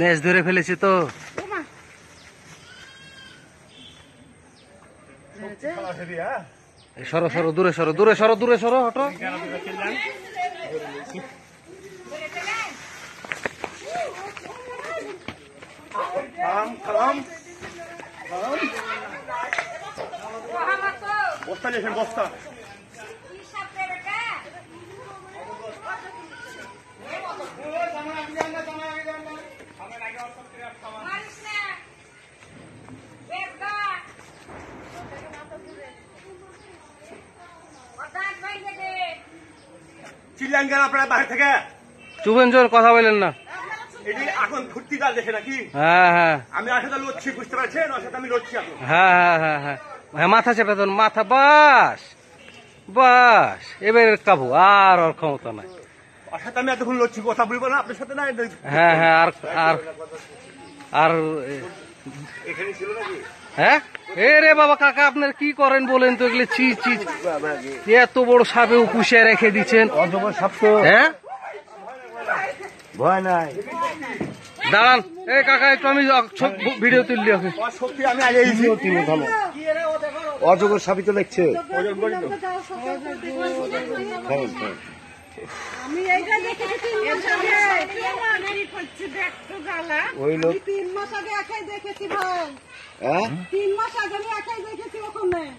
নেশ ধরে ফেলেছি তো হ্যাঁ? সরো সরো দূরে সরো দূরে সরো দূরে সরো হটো বস্তা বস্তা চিল্লাইন গেল আপনারা বাইরে থেকে চুবেন জোর কথা বলেন না এখন হ্যাঁ হ্যাঁ বুঝতে পারছেন আমি হ্যাঁ হ্যাঁ হ্যাঁ হ্যাঁ হ্যাঁ মাথা চেপে ধরুন মাথা বাস বাস এবারে কাবু আর ওর ক্ষমতা নাই আমি এতক্ষণ লড়ছি কথা বলবো না আপনার সাথে না হ্যাঁ হ্যাঁ আর আর আর এখানে ছিল নাকি হ্যাঁ এ রে বাবা কাকা আপনার কি করেন বলেন তো এগুলো চিজ চি এত বড় সাপে পুষে রেখে দিচ্ছেন অত বড় হ্যাঁ ভয় নাই দাঁড়ান এ কাকা একটু আমি ভিডিও তুললি আমি আমি আগে অজগর সাপি তো দেখছে ওই লোক মাস আগে একাই দেখেছি ভাই হ্যাঁ? তিন মাস আগে আমি একাই দেখেছি ওখানে